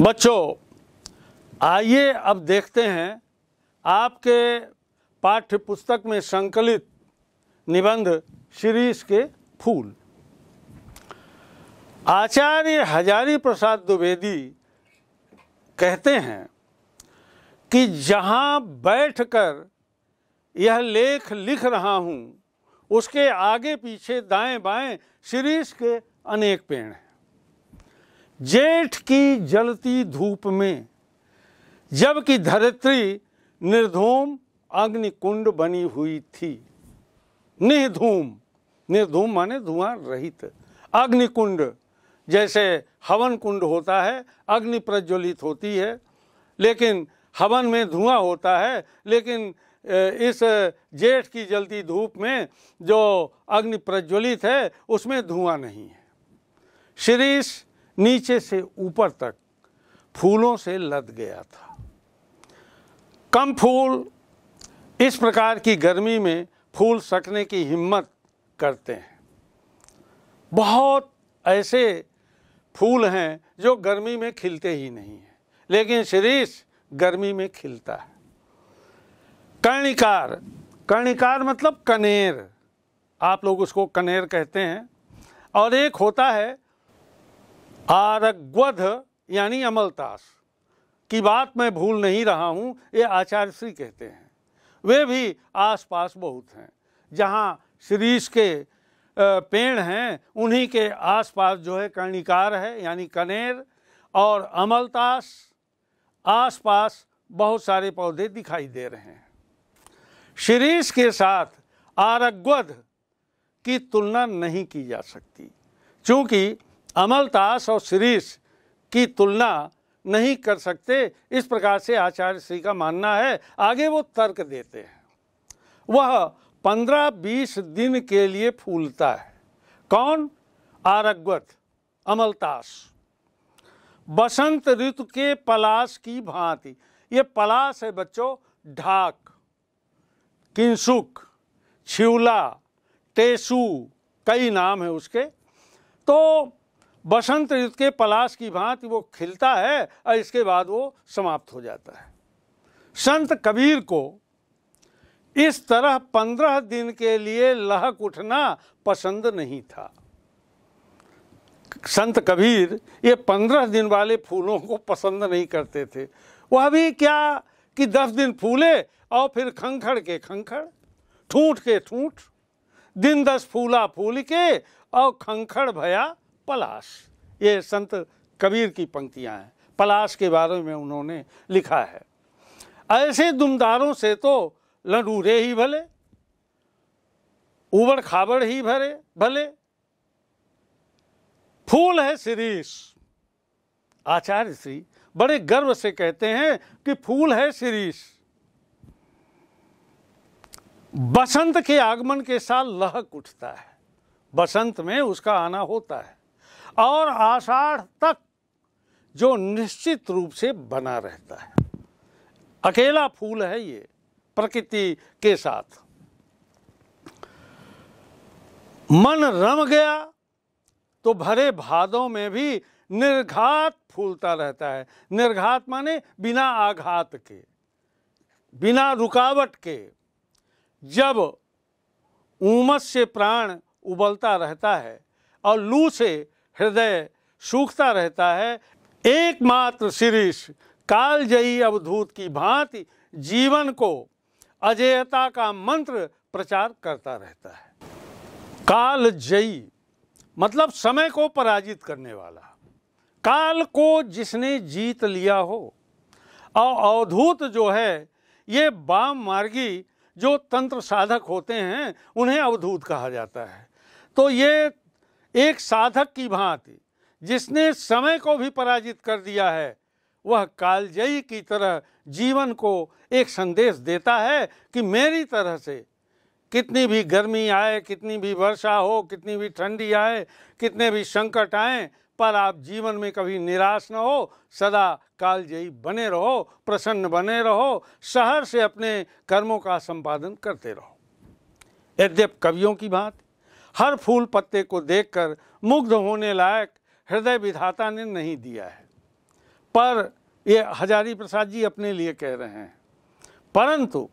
बच्चों आइए अब देखते हैं आपके पाठ्य पुस्तक में संकलित निबंध शिरीष के फूल आचार्य हजारी प्रसाद द्विवेदी कहते हैं कि जहाँ बैठकर यह लेख लिख रहा हूँ उसके आगे पीछे दाएं बाएं शिरीष के अनेक पेड़ हैं जेठ की जलती धूप में जबकि धरित्री निर्धूम अग्निकुंड बनी हुई थी निधूम निर्धूम माने धुआं रहित अग्निकुंड जैसे हवन कुंड होता है अग्नि प्रज्वलित होती है लेकिन हवन में धुआं होता है लेकिन इस जेठ की जलती धूप में जो अग्नि प्रज्वलित है उसमें धुआं नहीं है शिरीष नीचे से ऊपर तक फूलों से लद गया था कम फूल इस प्रकार की गर्मी में फूल सकने की हिम्मत करते हैं बहुत ऐसे फूल हैं जो गर्मी में खिलते ही नहीं हैं लेकिन शरीर गर्मी में खिलता है कर्णिकार कर्णिकार मतलब कनेर आप लोग उसको कनेर कहते हैं और एक होता है आरग्वध यानी अमलतास की बात मैं भूल नहीं रहा हूँ ये आचार्य श्री कहते हैं वे भी आसपास बहुत हैं जहाँ श्रीष के पेड़ हैं उन्हीं के आसपास जो है कर्णिकार है यानी कनेर और अमलतास आसपास बहुत सारे पौधे दिखाई दे रहे हैं श्रीष के साथ आरग्वध की तुलना नहीं की जा सकती क्योंकि अमलतास और शिरीष की तुलना नहीं कर सकते इस प्रकार से आचार्य श्री का मानना है आगे वो तर्क देते हैं वह पंद्रह बीस दिन के लिए फूलता है कौन आरगवत अमलतास बसंत ऋतु के पलाश की भांति ये पलाश है बच्चों ढाक किंसुक छिवला टेसु कई नाम है उसके तो बसंत ऋतु के पलाश की भांति वो खिलता है और इसके बाद वो समाप्त हो जाता है संत कबीर को इस तरह पंद्रह दिन के लिए लहक उठना पसंद नहीं था संत कबीर ये पंद्रह दिन वाले फूलों को पसंद नहीं करते थे वह भी क्या कि दस दिन फूले और फिर खंखड़ के खंखड़ ठूंठ के ठूठ दिन दस फूला फूल के और खंखड़ भया पलाश ये संत कबीर की पंक्तियां हैं पलाश के बारे में उन्होंने लिखा है ऐसे दुमदारों से तो लडूरे ही भले उबड़ खाबड़ ही भरे भले फूल है शिरीष आचार्य श्री बड़े गर्व से कहते हैं कि फूल है शिरीष बसंत के आगमन के साथ लहक उठता है बसंत में उसका आना होता है और आषाढ़ तक जो निश्चित रूप से बना रहता है अकेला फूल है ये प्रकृति के साथ मन रम गया तो भरे भादों में भी निर्घात फूलता रहता है निर्घात माने बिना आघात के बिना रुकावट के जब उमस से प्राण उबलता रहता है और लू से हृदय सूखता रहता है एकमात्र शिरीष कालजयी अवधूत की भांति जीवन को अजेयता का मंत्र प्रचार करता रहता है कालजयी मतलब समय को पराजित करने वाला काल को जिसने जीत लिया हो और अवधूत जो है ये वाम मार्गी जो तंत्र साधक होते हैं उन्हें अवधूत कहा जाता है तो ये एक साधक की भांति जिसने समय को भी पराजित कर दिया है वह कालजयी की तरह जीवन को एक संदेश देता है कि मेरी तरह से कितनी भी गर्मी आए कितनी भी वर्षा हो कितनी भी ठंडी आए कितने भी संकट आए पर आप जीवन में कभी निराश न हो सदा कालजयी बने रहो प्रसन्न बने रहो शहर से अपने कर्मों का संपादन करते रहो यद्यप कवियों की बात हर फूल पत्ते को देखकर मुग्ध होने लायक हृदय विधाता ने नहीं दिया है पर ये हजारी प्रसाद जी अपने लिए कह रहे हैं परंतु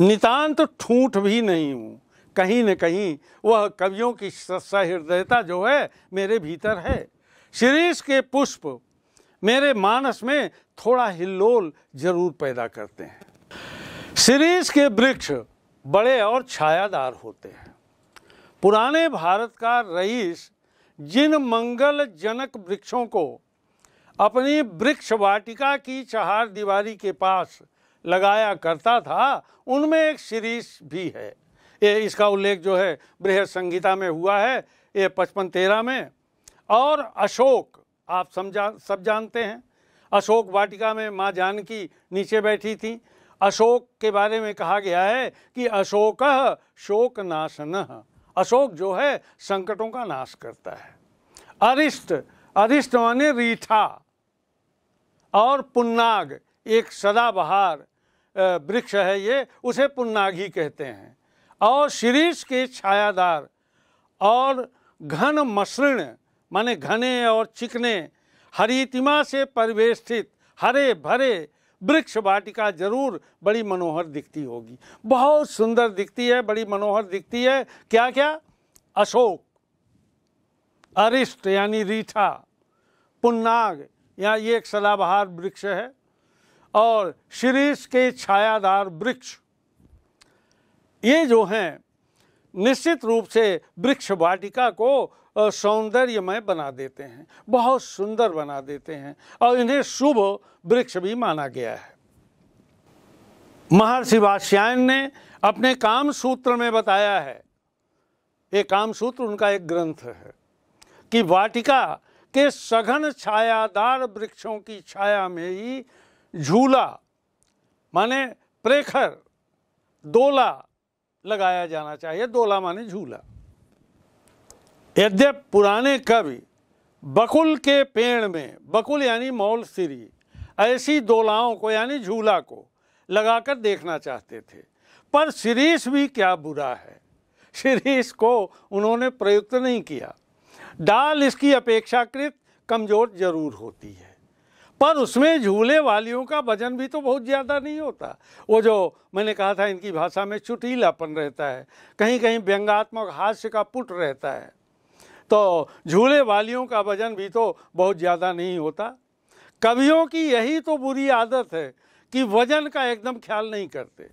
नितांत ठूठ भी नहीं हूँ कहीं न कहीं वह कवियों की हृदयता जो है मेरे भीतर है शिरीष के पुष्प मेरे मानस में थोड़ा हिल्लोल जरूर पैदा करते हैं शिरीष के वृक्ष बड़े और छायादार होते हैं पुराने भारत का रईस जिन मंगल जनक वृक्षों को अपनी वृक्ष वाटिका की चहार दीवारी के पास लगाया करता था उनमें एक सीरीज भी है ये इसका उल्लेख जो है बृहद संगीता में हुआ है ये पचपन तेरह में और अशोक आप समझा सब जानते हैं अशोक वाटिका में माँ जानकी नीचे बैठी थी अशोक के बारे में कहा गया है कि अशोक शोक नाशन अशोक जो है संकटों का नाश करता है अरिष्ट अरिष्ट माने रीठा और पुन्नाग एक सदाबहार वृक्ष है ये उसे पुन्नाग ही कहते हैं और शीरीष के छायादार और घन मसृण माने घने और चिकने हरितिमा से परिवेष्टित हरे भरे वृक्ष वाटिका जरूर बड़ी मनोहर दिखती होगी बहुत सुंदर दिखती है बड़ी मनोहर दिखती है क्या क्या अशोक अरिष्ट यानी रीठा पुन्नाग या ये एक सलाबहार वृक्ष है और शीरीष के छायादार वृक्ष ये जो हैं निश्चित रूप से वृक्ष वाटिका को सौंदर्यमय बना देते हैं बहुत सुंदर बना देते हैं और इन्हें शुभ वृक्ष भी माना गया है महर्षि वास्यायन ने अपने काम सूत्र में बताया है ये काम सूत्र उनका एक ग्रंथ है कि वाटिका के सघन छायादार वृक्षों की छाया में ही झूला माने प्रेखर दोला लगाया जाना चाहिए दोला माने झूला यद्यप पुराने कवि बकुल के पेड़ में बकुल यानी मौल सिरी ऐसी दोलाओं को यानी झूला को लगाकर देखना चाहते थे पर शीरीष भी क्या बुरा है शीरीष को उन्होंने प्रयुक्त नहीं किया डाल इसकी अपेक्षाकृत कमजोर जरूर होती है पर उसमें झूले वालियों का वजन भी तो बहुत ज़्यादा नहीं होता वो जो मैंने कहा था इनकी भाषा में चुटीलापन रहता है कहीं कहीं व्यंगात्मक हास्य का पुट रहता है तो झूले वालियों का वजन भी तो बहुत ज़्यादा नहीं होता कवियों की यही तो बुरी आदत है कि वजन का एकदम ख्याल नहीं करते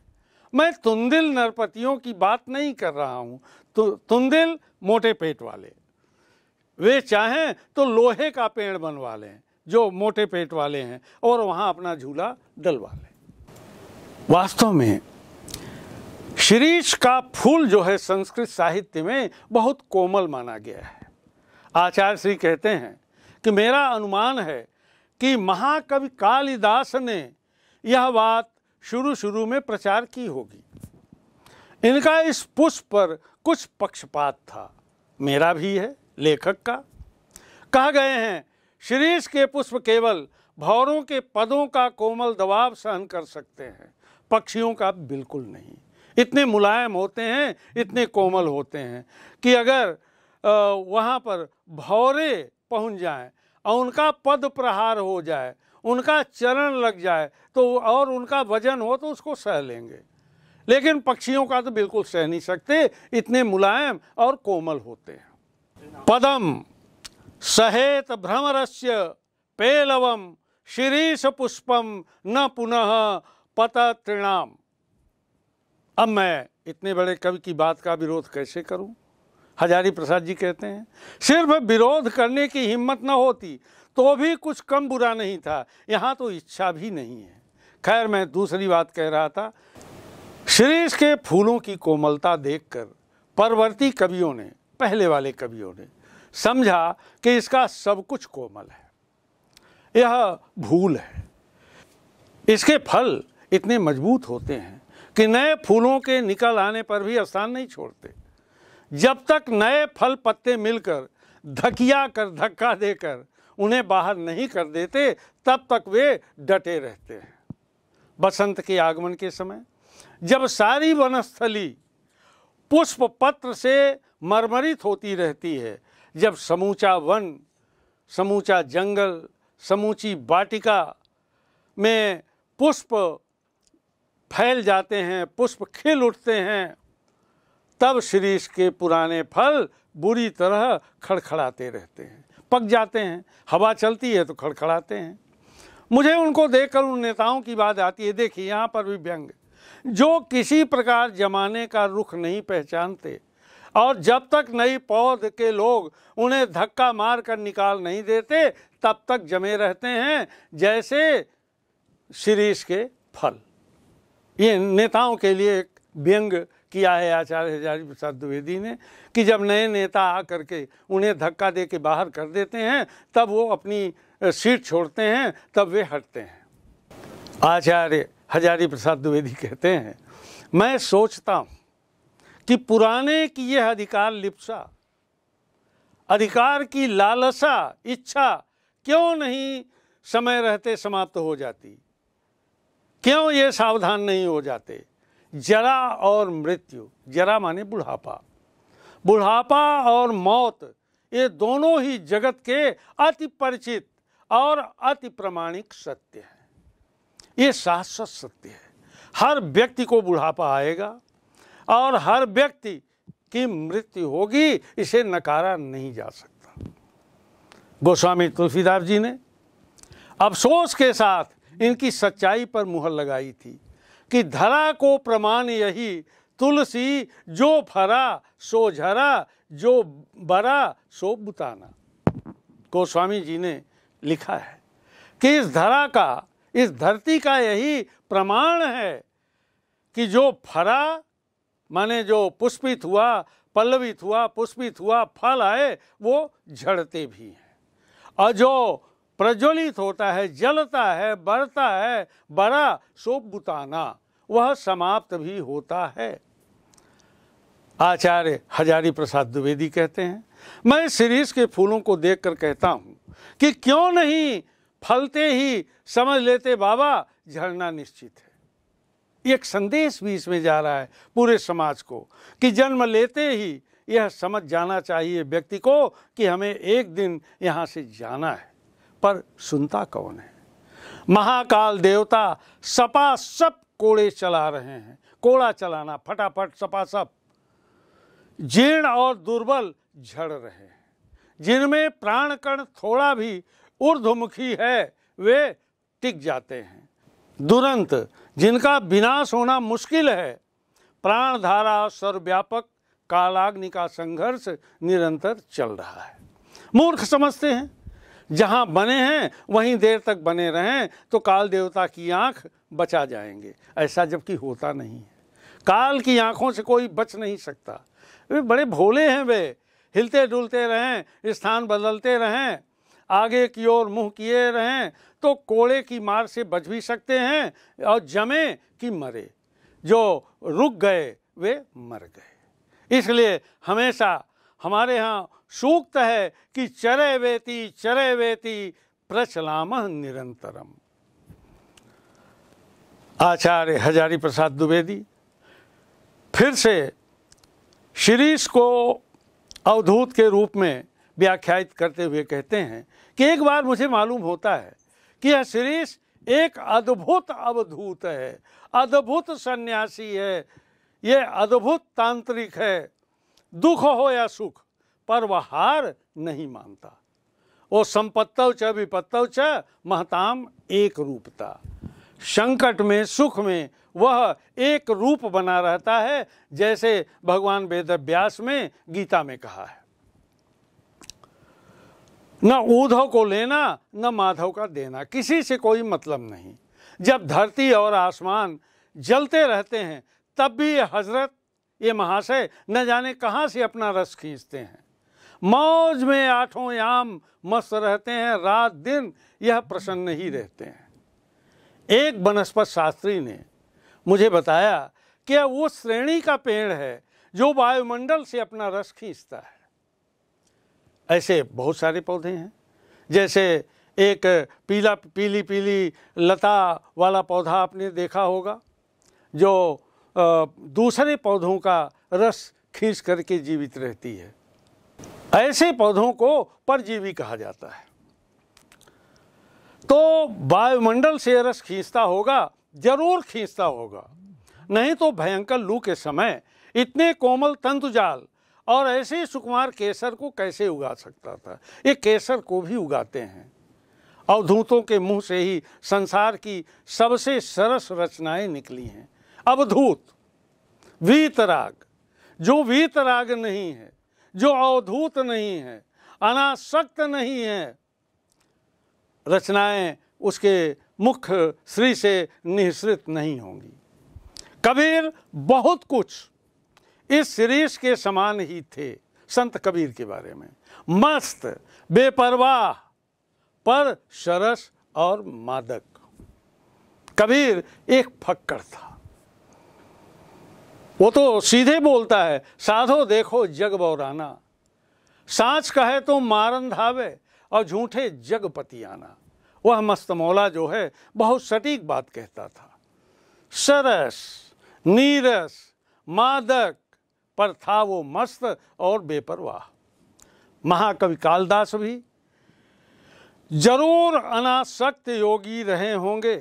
मैं तुंदिल नरपतियों की बात नहीं कर रहा हूँ तो तुंदिल मोटे पेट वाले वे चाहें तो लोहे का पेड़ बनवा लें जो मोटे पेट वाले हैं और वहाँ अपना झूला डलवा लें वास्तव में शीरीष का फूल जो है संस्कृत साहित्य में बहुत कोमल माना गया है आचार्य श्री कहते हैं कि मेरा अनुमान है कि महाकवि कालिदास ने यह बात शुरू शुरू में प्रचार की होगी इनका इस पुष्प पर कुछ पक्षपात था मेरा भी है लेखक का कहा गए हैं शीरीष के पुष्प केवल भौरों के पदों का कोमल दबाव सहन कर सकते हैं पक्षियों का बिल्कुल नहीं इतने मुलायम होते हैं इतने कोमल होते हैं कि अगर वहाँ पर भौरे पहुँच जाएँ और उनका पद प्रहार हो जाए उनका चरण लग जाए तो और उनका वजन हो तो उसको सह लेंगे लेकिन पक्षियों का तो बिल्कुल सह नहीं सकते इतने मुलायम और कोमल होते हैं पदम सहेत भ्रमरस्य पेलवम शिरीष पुष्पम न पुनः पत तृणाम अब मैं इतने बड़े कवि की बात का विरोध कैसे करूं? हजारी प्रसाद जी कहते हैं सिर्फ विरोध करने की हिम्मत न होती तो भी कुछ कम बुरा नहीं था यहाँ तो इच्छा भी नहीं है खैर मैं दूसरी बात कह रहा था शीरीष के फूलों की कोमलता देखकर परवर्ती कवियों ने पहले वाले कवियों ने समझा कि इसका सब कुछ कोमल है यह भूल है इसके फल इतने मजबूत होते हैं कि नए फूलों के निकल आने पर भी स्थान नहीं छोड़ते जब तक नए फल पत्ते मिलकर धकिया कर धक्का देकर उन्हें बाहर नहीं कर देते तब तक वे डटे रहते हैं बसंत के आगमन के समय जब सारी वनस्थली पुष्प पत्र से मरमरित होती रहती है जब समूचा वन समूचा जंगल समूची वाटिका में पुष्प फैल जाते हैं पुष्प खिल उठते हैं तब शीरीष के पुराने फल बुरी तरह खड़खड़ाते रहते हैं पक जाते हैं हवा चलती है तो खड़खड़ाते हैं मुझे उनको देखकर उन नेताओं की बात आती है देखिए यहाँ पर भी व्यंग जो किसी प्रकार जमाने का रुख नहीं पहचानते और जब तक नई पौध के लोग उन्हें धक्का मार कर निकाल नहीं देते तब तक जमे रहते हैं जैसे शीरीष के फल ये नेताओं के लिए एक व्यंग किया है आचार्य हजारी प्रसाद द्विवेदी ने कि जब नए नेता आ करके उन्हें धक्का दे के बाहर कर देते हैं तब वो अपनी सीट छोड़ते हैं तब वे हटते हैं आचार्य हजारी प्रसाद द्विवेदी कहते हैं मैं सोचता हूँ कि पुराने की यह अधिकार लिप्सा अधिकार की लालसा इच्छा क्यों नहीं समय रहते समाप्त हो जाती क्यों ये सावधान नहीं हो जाते जरा और मृत्यु जरा माने बुढ़ापा बुढ़ापा और मौत ये दोनों ही जगत के अति परिचित और अति प्रमाणिक सत्य हैं ये शाश्वत सत्य है हर व्यक्ति को बुढ़ापा आएगा और हर व्यक्ति की मृत्यु होगी इसे नकारा नहीं जा सकता गोस्वामी तुलसीदास जी ने अफसोस के साथ इनकी सच्चाई पर मुहर लगाई थी कि धरा को प्रमाण यही तुलसी जो फरा सो झरा जो बरा सो बुताना गोस्वामी जी ने लिखा है कि इस धरा का इस धरती का यही प्रमाण है कि जो फरा माने जो पुष्पित हुआ पल्लवित हुआ पुष्पित हुआ फल आए वो झड़ते भी हैं और जो प्रज्वलित होता है जलता है बढ़ता है बड़ा सो बुताना वह समाप्त भी होता है आचार्य हजारी प्रसाद द्विवेदी कहते हैं मैं सीरीज के फूलों को देखकर कहता हूँ कि क्यों नहीं फलते ही समझ लेते बाबा झड़ना निश्चित है एक संदेश भी इसमें जा रहा है पूरे समाज को कि जन्म लेते ही यह समझ जाना चाहिए व्यक्ति को कि हमें एक दिन यहाँ से जाना है पर सुनता कौन है महाकाल देवता सपा सब कोड़े चला रहे हैं कोड़ा चलाना फटाफट सपा सब जीर्ण और दुर्बल झड़ रहे हैं जिनमें प्राण कण थोड़ा भी ऊर्ध्वमुखी है वे टिक जाते हैं तुरंत जिनका विनाश होना मुश्किल है प्राण धारा सर्वव्यापक कालाग्नि का संघर्ष निरंतर चल रहा है मूर्ख समझते हैं जहाँ बने हैं वहीं देर तक बने रहें तो काल देवता की आँख बचा जाएंगे ऐसा जबकि होता नहीं है काल की आँखों से कोई बच नहीं सकता वे बड़े भोले हैं वे हिलते डुलते रहें स्थान बदलते रहें आगे की ओर मुंह किए रहें तो कोड़े की मार से बच भी सकते हैं और जमे कि मरे जो रुक गए वे मर गए इसलिए हमेशा हमारे यहाँ सूक्त है कि चरे वेती चरे वेती प्रचलाम निरंतरम आचार्य हजारी प्रसाद द्विवेदी फिर से शिरीष को अवधूत के रूप में व्याख्यात करते हुए कहते हैं एक बार मुझे मालूम होता है कि यह श्रीश एक अद्भुत अवधूत है अद्भुत सन्यासी है ये अद्भुत तांत्रिक है दुख हो या सुख पर वह हार नहीं मानता वो संपत्तव च विपत्तव च महताम एक रूपता संकट में सुख में वह एक रूप बना रहता है जैसे भगवान वेद व्यास में गीता में कहा है न ऊधव को लेना न माधव का देना किसी से कोई मतलब नहीं जब धरती और आसमान जलते रहते हैं तब भी ये हजरत ये महाशय न जाने कहाँ से अपना रस खींचते हैं मौज में आठों याम मस्त रहते हैं रात दिन यह प्रसन्न ही रहते हैं एक वनस्पत शास्त्री ने मुझे बताया कि वो श्रेणी का पेड़ है जो वायुमंडल से अपना रस खींचता है ऐसे बहुत सारे पौधे हैं जैसे एक पीला पीली पीली लता वाला पौधा आपने देखा होगा जो दूसरे पौधों का रस खींच करके जीवित रहती है ऐसे पौधों को परजीवी कहा जाता है तो वायुमंडल से रस खींचता होगा जरूर खींचता होगा नहीं तो भयंकर लू के समय इतने कोमल तंतुजाल और ऐसे सुकुमार केसर को कैसे उगा सकता था ये केसर को भी उगाते हैं अवधूतों के मुंह से ही संसार की सबसे सरस रचनाएं निकली हैं अवधूत वीतराग जो वीतराग नहीं है जो अवधूत नहीं है अनासक्त नहीं है रचनाएं उसके मुख्य श्री से निःसृत नहीं होंगी कबीर बहुत कुछ इस सीरीज के समान ही थे संत कबीर के बारे में मस्त बेपरवाह पर सरस और मादक कबीर एक फक्कर था वो तो सीधे बोलता है साधो देखो जग बौराना सांच कहे तो मारन धावे और झूठे जग पतियाना वह मस्त मौला जो है बहुत सटीक बात कहता था सरस नीरस मादक पर था वो मस्त और बेपरवाह महाकवि कालदास भी जरूर अनासक्त योगी रहे होंगे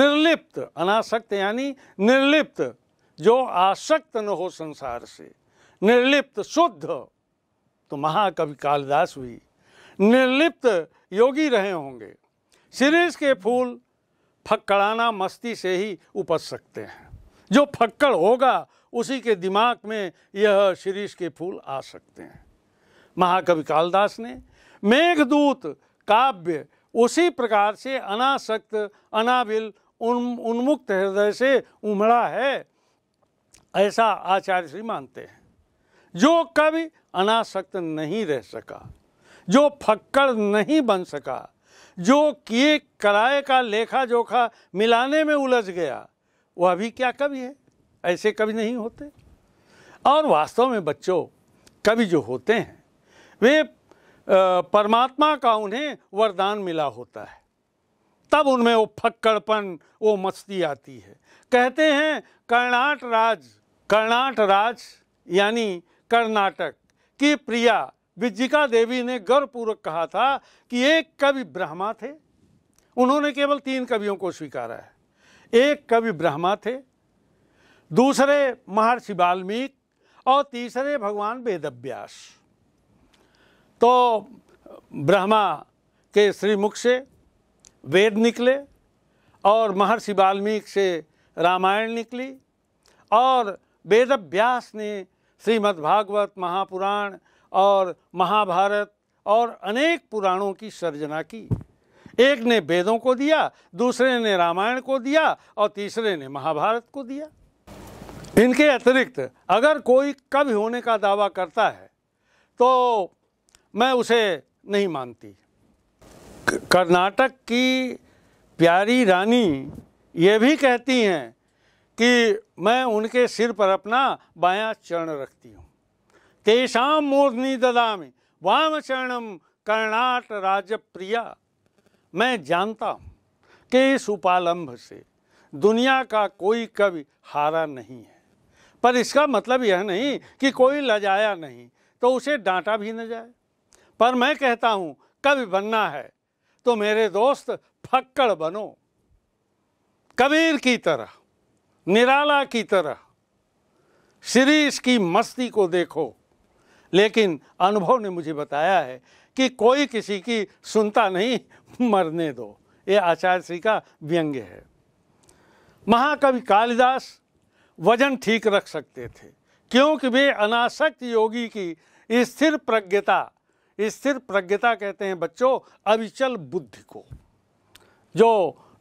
निर्लिप्त अनासक्त यानी निर्लिप्त जो आसक्त न हो संसार से निर्लिप्त शुद्ध तो महाकवि कालिदास भी निर्लिप्त योगी रहे होंगे सिरीज के फूल फक्कड़ाना मस्ती से ही उपज सकते हैं जो फक्कड़ होगा उसी के दिमाग में यह शिरीष के फूल आ सकते हैं महाकवि कालदास ने मेघदूत काव्य उसी प्रकार से अनासक्त अनाविल उन उन्मुक्त हृदय से उमड़ा है ऐसा आचार्य श्री मानते हैं जो कवि अनासक्त नहीं रह सका जो फक्कड़ नहीं बन सका जो किए कराए का लेखा जोखा मिलाने में उलझ गया वह अभी क्या कवि है ऐसे कवि नहीं होते और वास्तव में बच्चों कवि जो होते हैं वे परमात्मा का उन्हें वरदान मिला होता है तब उनमें वो फक्कड़पन वो मस्ती आती है कहते हैं कर्णाट राज कर्णाट राज यानी कर्नाटक की प्रिया विज्जिका देवी ने गर्वपूर्वक कहा था कि एक कवि ब्रह्मा थे उन्होंने केवल तीन कवियों को स्वीकारा है एक कवि ब्रह्मा थे दूसरे महर्षि वाल्मीकि और तीसरे भगवान वेदव्यास तो ब्रह्मा के श्रीमुख से वेद निकले और महर्षि वाल्मीकि से रामायण निकली और वेदव्यास ने श्रीमद्भागवत महापुराण और महाभारत और अनेक पुराणों की सर्जना की एक ने वेदों को दिया दूसरे ने रामायण को दिया और तीसरे ने महाभारत को दिया इनके अतिरिक्त अगर कोई कवि होने का दावा करता है तो मैं उसे नहीं मानती कर्नाटक की प्यारी रानी ये भी कहती हैं कि मैं उनके सिर पर अपना बायां चरण रखती हूँ तेषाम मूर्धनी ददामी वाम चरणम कर्णाट राज्य प्रिया मैं जानता हूँ कि इस उपालंभ से दुनिया का कोई कवि हारा नहीं है पर इसका मतलब यह नहीं कि कोई लजाया नहीं तो उसे डांटा भी न जाए पर मैं कहता हूं कवि बनना है तो मेरे दोस्त फक्कड़ बनो कबीर की तरह निराला की तरह सीरीज की मस्ती को देखो लेकिन अनुभव ने मुझे बताया है कि कोई किसी की सुनता नहीं मरने दो ये आचार्य श्री का व्यंग्य है महाकवि कालिदास वजन ठीक रख सकते थे क्योंकि वे अनासक्त योगी की स्थिर प्रज्ञता स्थिर प्रज्ञता कहते हैं बच्चों अविचल बुद्धि को जो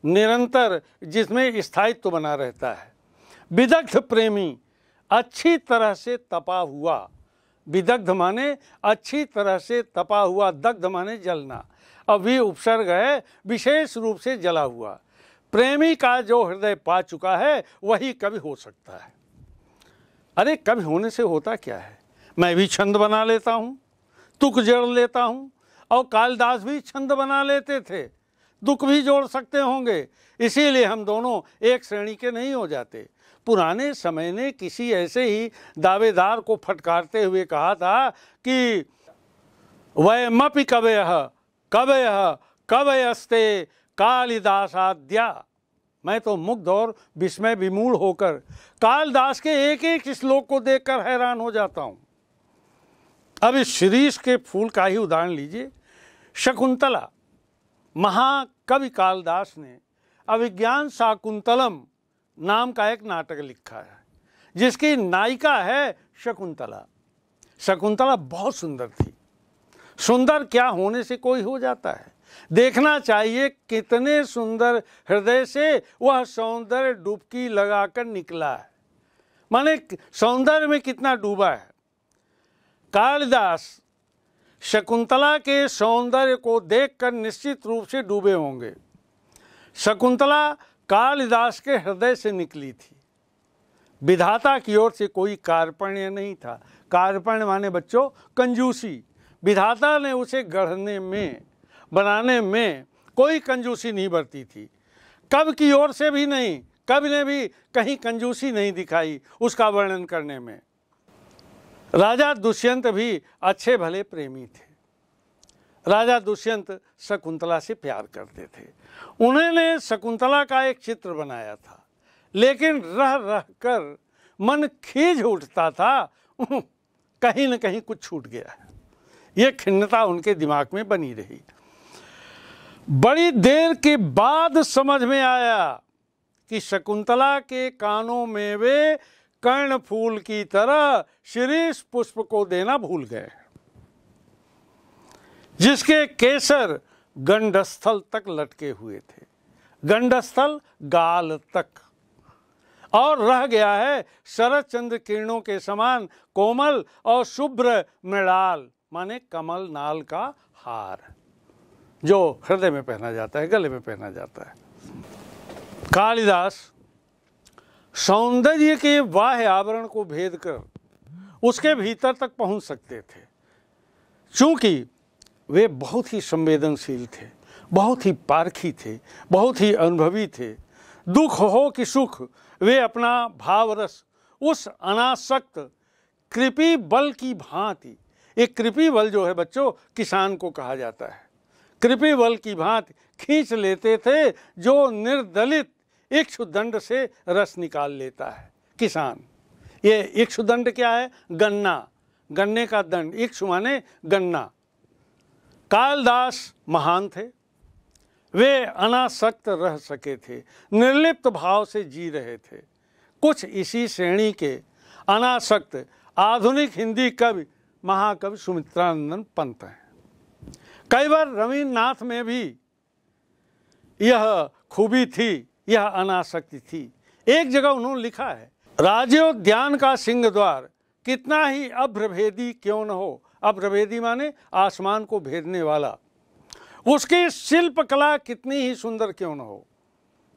निरंतर जिसमें स्थायित्व बना रहता है विदग्ध प्रेमी अच्छी तरह से तपा हुआ विदग्ध माने अच्छी तरह से तपा हुआ दग्ध माने जलना अभी उपसर्ग है विशेष रूप से जला हुआ प्रेमी का जो हृदय पा चुका है वही कवि हो सकता है अरे कवि होने से होता क्या है मैं भी छंद बना लेता हूँ तुक जड़ लेता हूँ और कालिदास भी छंद बना लेते थे दुख भी जोड़ सकते होंगे इसीलिए हम दोनों एक श्रेणी के नहीं हो जाते पुराने समय ने किसी ऐसे ही दावेदार को फटकारते हुए कहा था कि मपि कवय कवय कवयस्ते कालिदासाद्या मैं तो मुग्ध और विस्मय विमूल होकर कालिदास के एक एक श्लोक को देखकर हैरान हो जाता हूँ अब इस शिरीष के फूल का ही उदाहरण लीजिए शकुंतला महाकवि कालिदास ने अभिज्ञान शाकुंतलम नाम का एक नाटक लिखा है जिसकी नायिका है शकुंतला शकुंतला बहुत सुंदर थी सुंदर क्या होने से कोई हो जाता है देखना चाहिए कितने सुंदर हृदय से वह सौंदर्य डुबकी लगाकर निकला है माने सौंदर्य में कितना डूबा है कालिदास शकुंतला के सौंदर्य को देखकर निश्चित रूप से डूबे होंगे शकुंतला कालिदास के हृदय से निकली थी विधाता की ओर से कोई कार्पण्य नहीं था कार्पण्य माने बच्चों कंजूसी विधाता ने उसे गढ़ने में बनाने में कोई कंजूसी नहीं बरती थी कब की ओर से भी नहीं कब ने भी कहीं कंजूसी नहीं दिखाई उसका वर्णन करने में राजा दुष्यंत भी अच्छे भले प्रेमी थे राजा दुष्यंत शकुंतला से प्यार करते थे उन्होंने शकुंतला का एक चित्र बनाया था लेकिन रह रह कर मन खीज उठता था कहीं न कहीं कुछ छूट गया है ये खिन्नता उनके दिमाग में बनी रही बड़ी देर के बाद समझ में आया कि शकुंतला के कानों में वे कर्ण फूल की तरह शीर्ष पुष्प को देना भूल गए जिसके केसर गंडस्थल तक लटके हुए थे गंडस्थल गाल तक और रह गया है शरद चंद्र किरणों के समान कोमल और शुभ्र मृणाल माने कमल नाल का हार जो हृदय में पहना जाता है गले में पहना जाता है कालिदास सौंदर्य के बाह्य आवरण को भेद कर उसके भीतर तक पहुंच सकते थे चूंकि वे बहुत ही संवेदनशील थे बहुत ही पारखी थे बहुत ही अनुभवी थे दुख हो कि सुख वे अपना भावरस उस अनासक्त कृपी बल की भांति एक कृपी बल जो है बच्चों किसान को कहा जाता है बल की भांति खींच लेते थे जो निर्दलित इक्षुदंड से रस निकाल लेता है किसान ये इक्षुदंड क्या है गन्ना गन्ने का दंड इक्ष माने गन्ना कालदास महान थे वे अनासक्त रह सके थे निर्लिप्त भाव से जी रहे थे कुछ इसी श्रेणी के अनासक्त आधुनिक हिंदी कवि महाकवि सुमित्रानंदन पंत हैं कई बार रविन्द्रनाथ में भी यह खूबी थी यह अनाशक्ति थी एक जगह उन्होंने लिखा है राज्योद्यान का सिंह द्वार कितना ही अभ्रभेदी क्यों न हो अभ्रभेदी माने आसमान को भेदने वाला उसकी शिल्प कला कितनी ही सुंदर क्यों न हो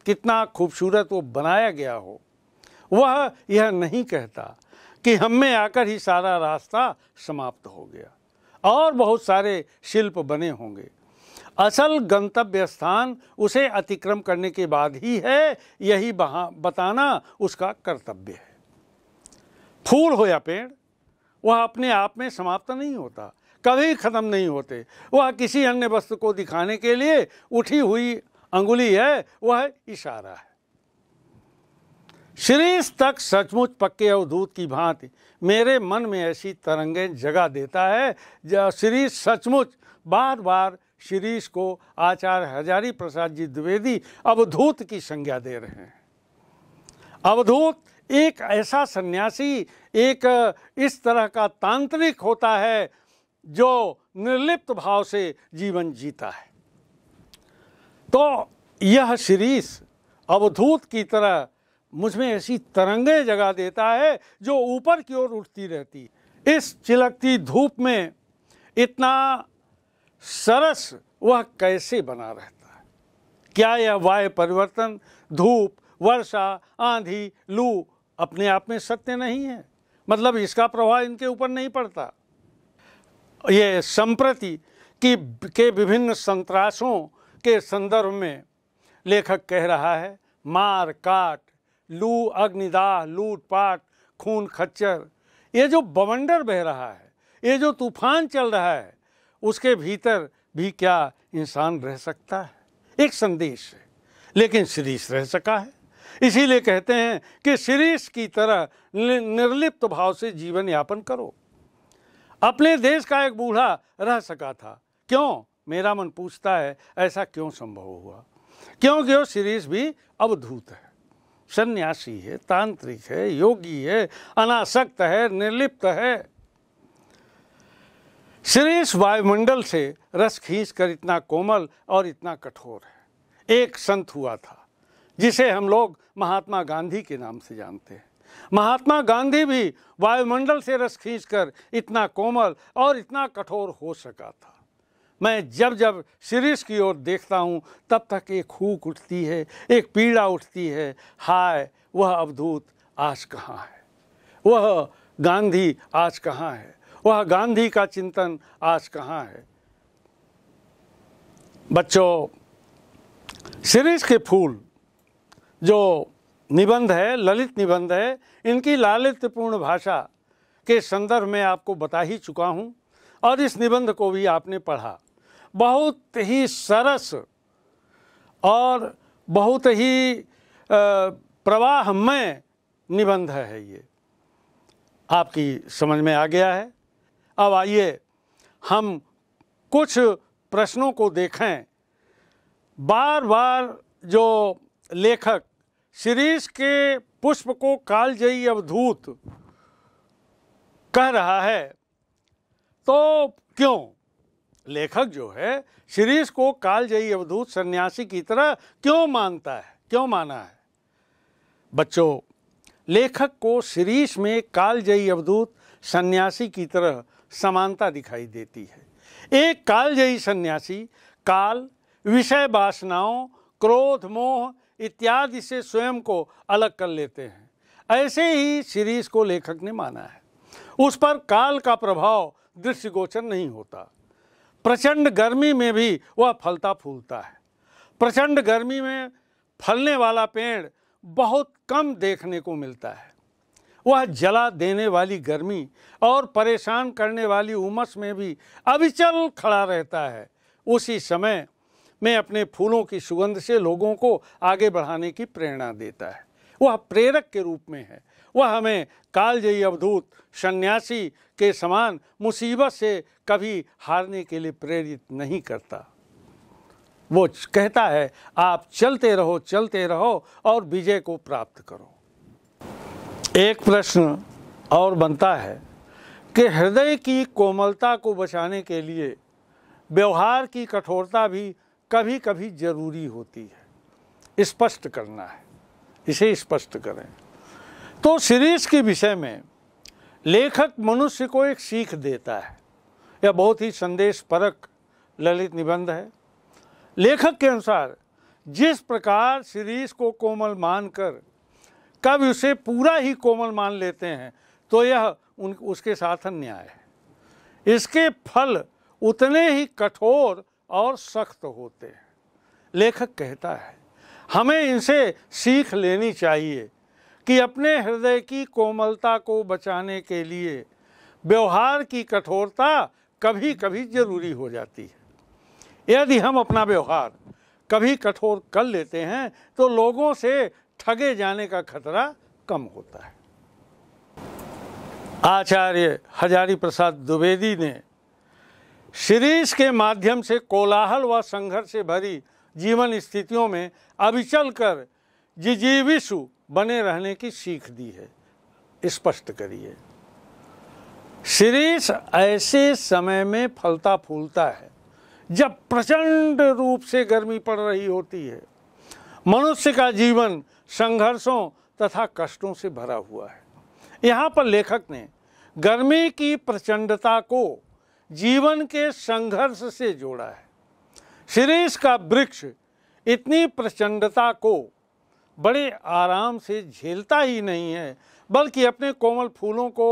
कितना खूबसूरत वो बनाया गया हो वह यह नहीं कहता कि हम में आकर ही सारा रास्ता समाप्त हो गया और बहुत सारे शिल्प बने होंगे असल गंतव्य स्थान उसे अतिक्रम करने के बाद ही है यही बताना उसका कर्तव्य है फूल हो या पेड़ वह अपने आप में समाप्त नहीं होता कभी ख़त्म नहीं होते वह किसी अन्य वस्तु को दिखाने के लिए उठी हुई अंगुली है वह इशारा है शीर्ष तक सचमुच पक्के अवधूत की भांति मेरे मन में ऐसी तरंगे जगा देता है श्री सचमुच बार बार शीरीष को आचार्य हजारी प्रसाद जी द्विवेदी अवधूत की संज्ञा दे रहे हैं अवधूत एक ऐसा सन्यासी एक इस तरह का तांत्रिक होता है जो निर्लिप्त भाव से जीवन जीता है तो यह शीरीष अवधूत की तरह मुझमें ऐसी तरंगें जगा देता है जो ऊपर की ओर उठती रहती इस चिलकती धूप में इतना सरस वह कैसे बना रहता है क्या यह वायु परिवर्तन धूप वर्षा आंधी लू अपने आप में सत्य नहीं है मतलब इसका प्रभाव इनके ऊपर नहीं पड़ता ये संप्रति की के विभिन्न संतरासों के संदर्भ में लेखक कह रहा है मार काट लू अग्निदाह लूटपाट खून खच्चर ये जो बवंडर बह रहा है ये जो तूफान चल रहा है उसके भीतर भी क्या इंसान रह सकता है एक संदेश है लेकिन शीरीष रह सका है इसीलिए कहते हैं कि शीरीष की तरह निर्लिप्त भाव से जीवन यापन करो अपने देश का एक बूढ़ा रह सका था क्यों मेरा मन पूछता है ऐसा क्यों संभव हुआ क्योंकि वो शीरीष भी अवधूत है सन्यासी है तांत्रिक है योगी है अनासक्त है निर्लिप्त है श्रेष वायुमंडल से रस खींच कर इतना कोमल और इतना कठोर है एक संत हुआ था जिसे हम लोग महात्मा गांधी के नाम से जानते हैं महात्मा गांधी भी वायुमंडल से रस खींचकर इतना कोमल और इतना कठोर हो सका था मैं जब जब शीरीष की ओर देखता हूँ तब तक एक हूक उठती है एक पीड़ा उठती है हाय वह अवधूत आज कहाँ है वह गांधी आज कहाँ है वह गांधी का चिंतन आज कहाँ है बच्चों शीरीष के फूल जो निबंध है ललित निबंध है इनकी लालित्यपूर्ण भाषा के संदर्भ में आपको बता ही चुका हूँ और इस निबंध को भी आपने पढ़ा बहुत ही सरस और बहुत ही प्रवाहमय निबंध है ये आपकी समझ में आ गया है अब आइए हम कुछ प्रश्नों को देखें बार बार जो लेखक शिरीष के पुष्प को कालजयी अवधूत कह रहा है तो क्यों लेखक जो है शिरीष को कालजयी अवधूत सन्यासी की तरह क्यों मानता है क्यों माना है बच्चों लेखक को शिरीष में कालजयी अवधूत सन्यासी की तरह समानता दिखाई देती है एक कालजयी सन्यासी काल विषय वासनाओं क्रोध मोह इत्यादि से स्वयं को अलग कर लेते हैं ऐसे ही शिरीष को लेखक ने माना है उस पर काल का प्रभाव दृष्टिगोचर नहीं होता प्रचंड गर्मी में भी वह फलता फूलता है प्रचंड गर्मी में फलने वाला पेड़ बहुत कम देखने को मिलता है वह जला देने वाली गर्मी और परेशान करने वाली उमस में भी अविचल खड़ा रहता है उसी समय में अपने फूलों की सुगंध से लोगों को आगे बढ़ाने की प्रेरणा देता है वह प्रेरक के रूप में है वह हमें कालजयी अवधूत सन्यासी के समान मुसीबत से कभी हारने के लिए प्रेरित नहीं करता वो कहता है आप चलते रहो चलते रहो और विजय को प्राप्त करो एक प्रश्न और बनता है कि हृदय की कोमलता को बचाने के लिए व्यवहार की कठोरता भी कभी कभी जरूरी होती है स्पष्ट करना है इसे स्पष्ट करें तो सीरीज के विषय में लेखक मनुष्य को एक सीख देता है यह बहुत ही संदेश परक ललित निबंध है लेखक के अनुसार जिस प्रकार सीरीज को कोमल मानकर कवि उसे पूरा ही कोमल मान लेते हैं तो यह उन उसके साथ अन्याय है इसके फल उतने ही कठोर और सख्त होते हैं लेखक कहता है हमें इनसे सीख लेनी चाहिए कि अपने हृदय की कोमलता को बचाने के लिए व्यवहार की कठोरता कभी कभी जरूरी हो जाती है यदि हम अपना व्यवहार कभी कठोर कर लेते हैं तो लोगों से ठगे जाने का खतरा कम होता है आचार्य हजारी प्रसाद द्विवेदी ने शिरीष के माध्यम से कोलाहल व संघर्ष से भरी जीवन स्थितियों में अविचल कर जिजीविशु बने रहने की सीख दी है स्पष्ट करिए श्रीष ऐसे समय में फलता फूलता है जब प्रचंड रूप से गर्मी पड़ रही होती है मनुष्य का जीवन संघर्षों तथा कष्टों से भरा हुआ है यहाँ पर लेखक ने गर्मी की प्रचंडता को जीवन के संघर्ष से जोड़ा है शिरीष का वृक्ष इतनी प्रचंडता को बड़े आराम से झेलता ही नहीं है बल्कि अपने कोमल फूलों को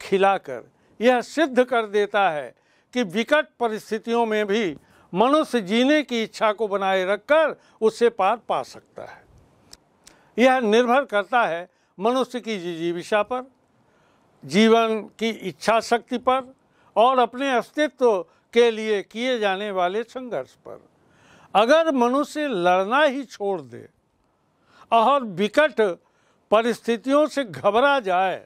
खिलाकर यह सिद्ध कर देता है कि विकट परिस्थितियों में भी मनुष्य जीने की इच्छा को बनाए रखकर उससे पार पा सकता है यह निर्भर करता है मनुष्य की जीविशा पर जीवन की इच्छा शक्ति पर और अपने अस्तित्व के लिए किए जाने वाले संघर्ष पर अगर मनुष्य लड़ना ही छोड़ दे और विकट परिस्थितियों से घबरा जाए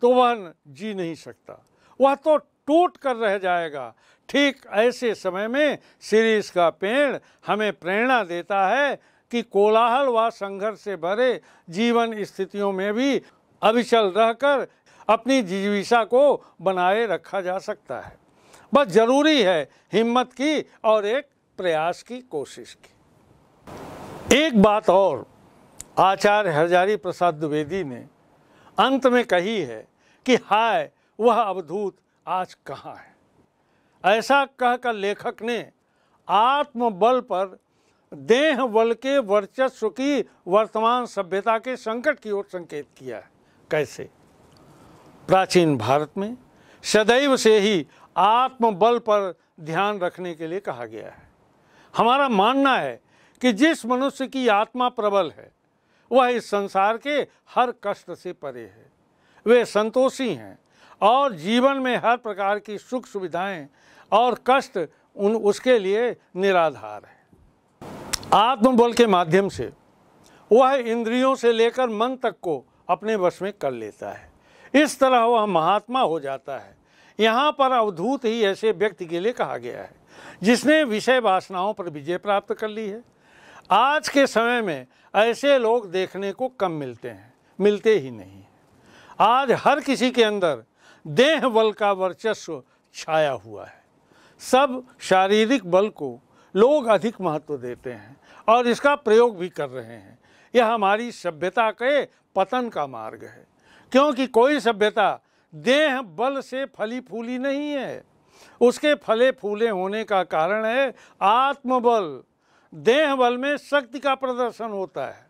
तो वह जी नहीं सकता वह तो टूट कर रह जाएगा ठीक ऐसे समय में सीरीज का पेड़ हमें प्रेरणा देता है कि कोलाहल व संघर्ष से भरे जीवन स्थितियों में भी अविचल रहकर अपनी जीविसा को बनाए रखा जा सकता है बस जरूरी है हिम्मत की और एक प्रयास की कोशिश की एक बात और आचार्य हरजारी प्रसाद द्विवेदी ने अंत में कही है कि हाय वह अवधूत आज कहाँ है ऐसा कहकर लेखक ने आत्मबल पर देह बल के वर्चस्व की वर्तमान सभ्यता के संकट की ओर संकेत किया है कैसे प्राचीन भारत में सदैव से ही आत्मबल पर ध्यान रखने के लिए कहा गया है हमारा मानना है कि जिस मनुष्य की आत्मा प्रबल है वह इस संसार के हर कष्ट से परे है वे संतोषी हैं और जीवन में हर प्रकार की सुख सुविधाएं और कष्ट उन उसके लिए निराधार है आत्मबल के माध्यम से वह इंद्रियों से लेकर मन तक को अपने वश में कर लेता है इस तरह वह महात्मा हो जाता है यहाँ पर अवधूत ही ऐसे व्यक्ति के लिए कहा गया है जिसने विषय वासनाओं पर विजय प्राप्त कर ली है आज के समय में ऐसे लोग देखने को कम मिलते हैं मिलते ही नहीं आज हर किसी के अंदर देह बल का वर्चस्व छाया हुआ है सब शारीरिक बल को लोग अधिक महत्व देते हैं और इसका प्रयोग भी कर रहे हैं यह हमारी सभ्यता के पतन का मार्ग है क्योंकि कोई सभ्यता देह बल से फली फूली नहीं है उसके फले फूले होने का कारण है आत्मबल देह बल में शक्ति का प्रदर्शन होता है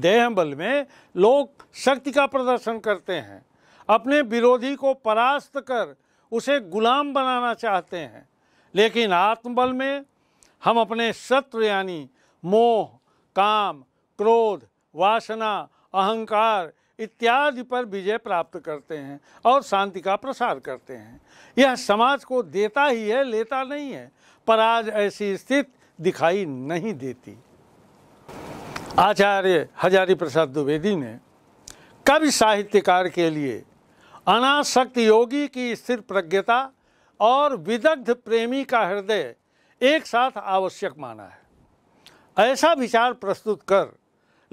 देह बल में लोग शक्ति का प्रदर्शन करते हैं अपने विरोधी को परास्त कर उसे गुलाम बनाना चाहते हैं लेकिन आत्मबल में हम अपने शत्रु यानी मोह काम क्रोध वासना अहंकार इत्यादि पर विजय प्राप्त करते हैं और शांति का प्रसार करते हैं यह समाज को देता ही है लेता नहीं है पर आज ऐसी स्थिति दिखाई नहीं देती आचार्य हजारी प्रसाद द्विवेदी ने कवि साहित्यकार के लिए अनाशक्त योगी की स्थिर प्रज्ञता और विदग्ध प्रेमी का हृदय एक साथ आवश्यक माना है ऐसा विचार प्रस्तुत कर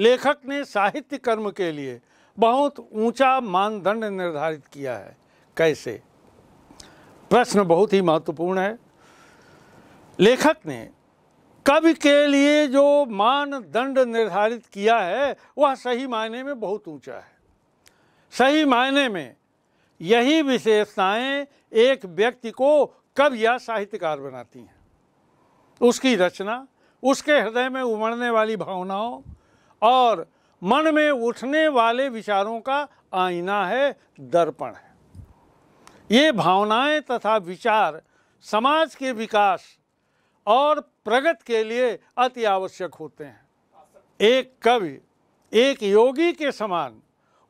लेखक ने साहित्य कर्म के लिए बहुत ऊंचा मानदंड निर्धारित किया है कैसे प्रश्न बहुत ही महत्वपूर्ण है लेखक ने कब के लिए जो मानदंड निर्धारित किया है वह सही मायने में बहुत ऊंचा है सही मायने में यही विशेषताएं एक व्यक्ति को कब या साहित्यकार बनाती हैं उसकी रचना उसके हृदय में उमड़ने वाली भावनाओं और मन में उठने वाले विचारों का आईना है दर्पण है ये भावनाएं तथा विचार समाज के विकास और प्रगति के लिए अति आवश्यक होते हैं एक कवि एक योगी के समान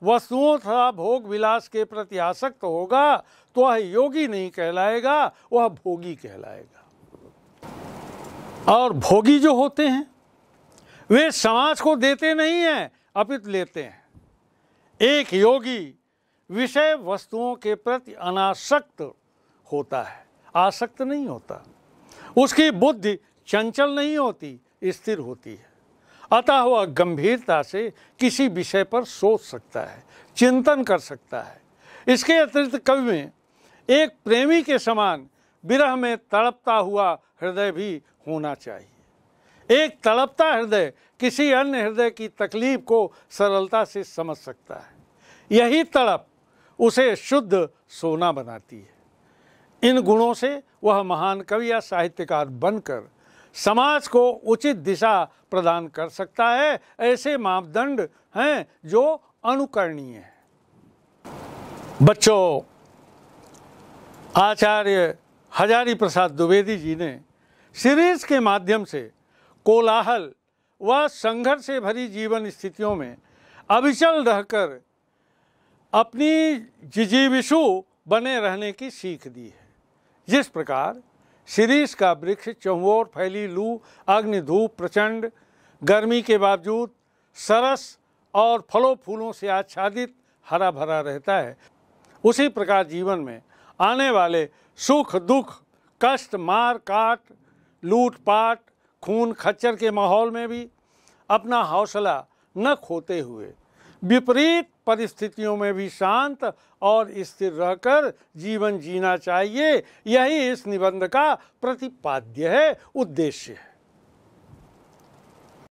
वस्तुओं तथा भोग विलास के प्रति आसक्त होगा तो वह योगी नहीं कहलाएगा वह भोगी कहलाएगा और भोगी जो होते हैं वे समाज को देते नहीं हैं अपित लेते हैं एक योगी विषय वस्तुओं के प्रति अनासक्त होता है आसक्त नहीं होता उसकी बुद्धि चंचल नहीं होती स्थिर होती है अतः वह गंभीरता से किसी विषय पर सोच सकता है चिंतन कर सकता है इसके अतिरिक्त कवि में एक प्रेमी के समान विरह में तड़पता हुआ हृदय भी होना चाहिए एक तड़पता हृदय किसी अन्य हृदय की तकलीफ को सरलता से समझ सकता है यही तड़प उसे शुद्ध सोना बनाती है इन गुणों से वह महान कवि या साहित्यकार बनकर समाज को उचित दिशा प्रदान कर सकता है ऐसे मापदंड हैं जो अनुकरणीय है बच्चों आचार्य हजारी प्रसाद द्विवेदी जी ने सीरीज के माध्यम से कोलाहल व संघर्ष से भरी जीवन स्थितियों में अविचल रहकर अपनी जिजीविशु बने रहने की सीख दी है जिस प्रकार शिरीष का वृक्ष चौंवोर फैली लू अग्नि धूप प्रचंड गर्मी के बावजूद सरस और फलों फूलों से आच्छादित हरा भरा रहता है उसी प्रकार जीवन में आने वाले सुख दुख कष्ट मार काट लूट पाट खून खच्चर के माहौल में भी अपना हौसला न खोते हुए विपरीत परिस्थितियों में भी शांत और स्थिर रहकर जीवन जीना चाहिए यही इस निबंध का प्रतिपाद्य है उद्देश्य है